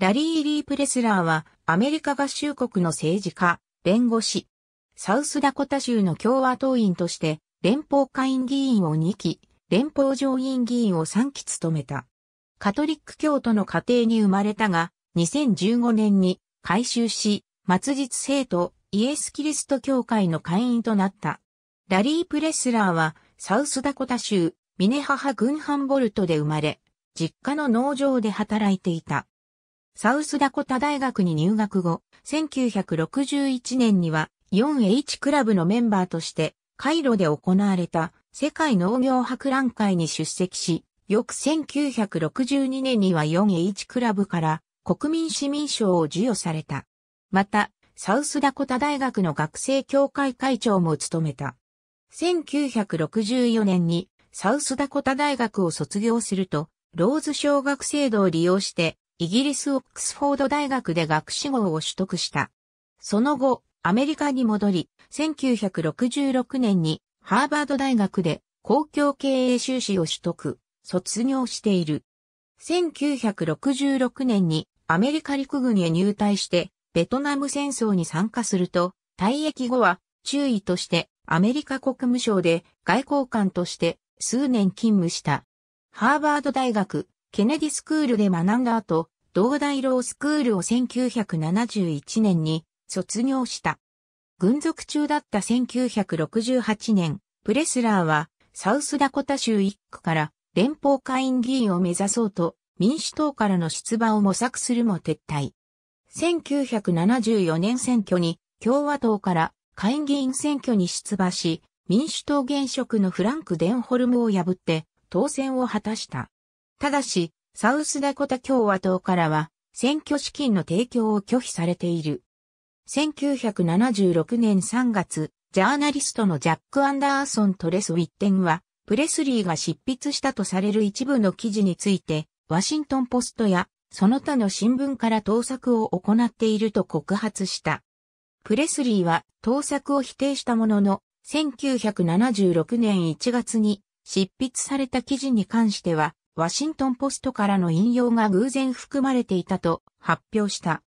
ラリー・リープレスラーはアメリカ合衆国の政治家、弁護士、サウスダコタ州の共和党員として連邦下院議員を2期、連邦上院議員を3期務めた。カトリック教徒の家庭に生まれたが、2015年に改修し、末日生徒イエス・キリスト教会の会員となった。ラリー・プレスラーはサウスダコタ州ミネハハグンハンボルトで生まれ、実家の農場で働いていた。サウスダコタ大学に入学後、1961年には 4H クラブのメンバーとして、カイロで行われた世界農業博覧会に出席し、翌1962年には 4H クラブから国民市民賞を授与された。また、サウスダコタ大学の学生協会会長も務めた。1964年にサウスダコタ大学を卒業すると、ローズ小学制度を利用してイギリスオックスフォード大学で学士号を取得した。その後、アメリカに戻り、1966年にハーバード大学で公共経営修士を取得、卒業している。1966年にアメリカ陸軍へ入隊してベトナム戦争に参加すると、退役後は中尉としてアメリカ国務省で外交官として数年勤務した。ハーバード大学ケネディスクールで学んだ後、同大ロースクールを1971年に卒業した。軍属中だった1968年、プレスラーはサウスダコタ州一区から連邦会員議員を目指そうと民主党からの出馬を模索するも撤退。1974年選挙に共和党から会議員選挙に出馬し、民主党現職のフランク・デンホルムを破って当選を果たした。ただし、サウスダコタ共和党からは、選挙資金の提供を拒否されている。1976年3月、ジャーナリストのジャック・アンダーソン・トレス・ウィッテンは、プレスリーが執筆したとされる一部の記事について、ワシントンポストや、その他の新聞から盗作を行っていると告発した。プレスリーは盗作を否定したものの、1976年1月に執筆された記事に関しては、ワシントンポストからの引用が偶然含まれていたと発表した。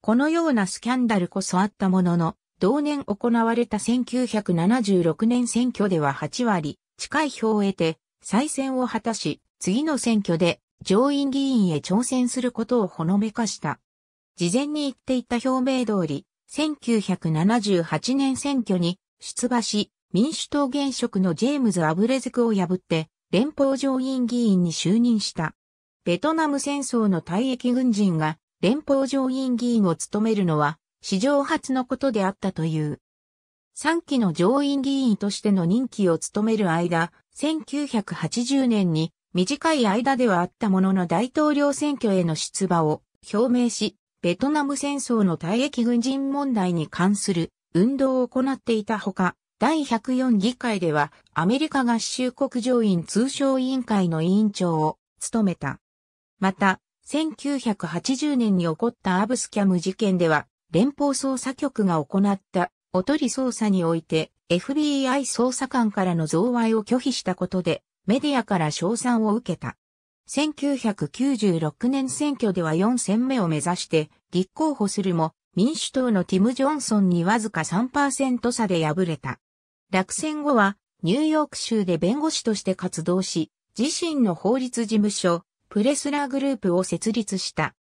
このようなスキャンダルこそあったものの、同年行われた1976年選挙では8割近い票を得て再選を果たし、次の選挙で上院議員へ挑戦することをほのめかした。事前に言っていた表明通り、1978年選挙に出馬し、民主党現職のジェームズ・アブレズクを破って連邦上院議員に就任した。ベトナム戦争の退役軍人が連邦上院議員を務めるのは史上初のことであったという。3期の上院議員としての任期を務める間、1980年に短い間ではあったものの大統領選挙への出馬を表明し、ベトナム戦争の退役軍人問題に関する運動を行っていたほか、第104議会ではアメリカ合衆国上院通商委員会の委員長を務めた。また、1980年に起こったアブスキャム事件では、連邦捜査局が行ったおとり捜査において FBI 捜査官からの贈賄を拒否したことでメディアから賞賛を受けた。1996年選挙では4選目を目指して立候補するも民主党のティム・ジョンソンにわずか3%差で敗れた。落選後はニューヨーク州で弁護士として活動し、自身の法律事務所、プレスラーグループを設立した。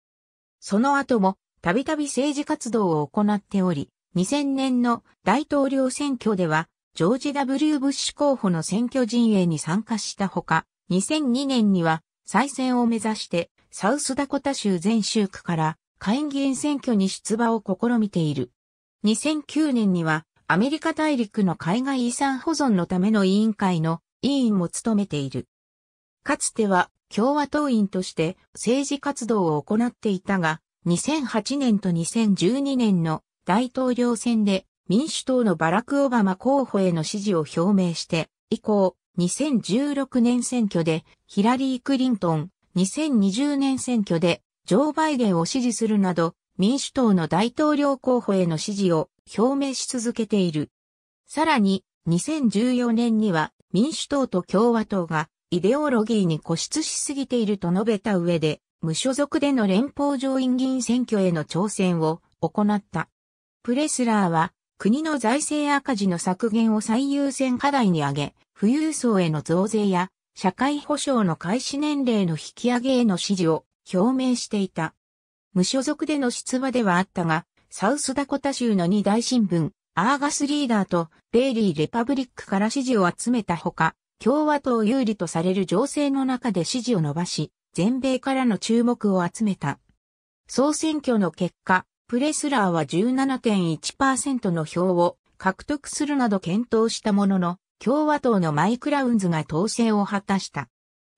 その後も、たびたび政治活動を行っており、2000年の大統領選挙では、ジョージ・ W・ ブッシュ候補の選挙陣営に参加したほか、2002年には再選を目指してサウスダコタ州全州区から下院議員選挙に出馬を試みている。2009年にはアメリカ大陸の海外遺産保存のための委員会の委員も務めている。かつては共和党員として政治活動を行っていたが、2008年と2012年の大統領選で民主党のバラク・オバマ候補への支持を表明して、以降、2016年選挙でヒラリー・クリントン、2020年選挙でジョー・バイデンを支持するなど、民主党の大統領候補への支持を表明し続けている。さらに、2014年には民主党と共和党がイデオロギーに固執しすぎていると述べた上で、無所属での連邦上院議員選挙への挑戦を行った。プレスラーは国の財政赤字の削減を最優先課題に挙げ、富裕層への増税や社会保障の開始年齢の引き上げへの支持を表明していた。無所属での出馬ではあったが、サウスダコタ州の2大新聞、アーガスリーダーとデイリー・レパブリックから支持を集めたほか、共和党有利とされる情勢の中で支持を伸ばし、全米からの注目を集めた。総選挙の結果、プレスラーは17.1%の票を獲得するなど検討したものの、共和党のマイク・ラウンズが当選を果たした。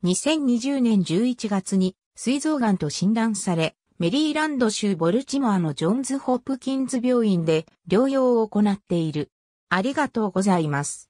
2020年11月に膵臓癌と診断され、メリーランド州ボルチモアのジョンズ・ホップキンズ病院で療養を行っている。ありがとうございます。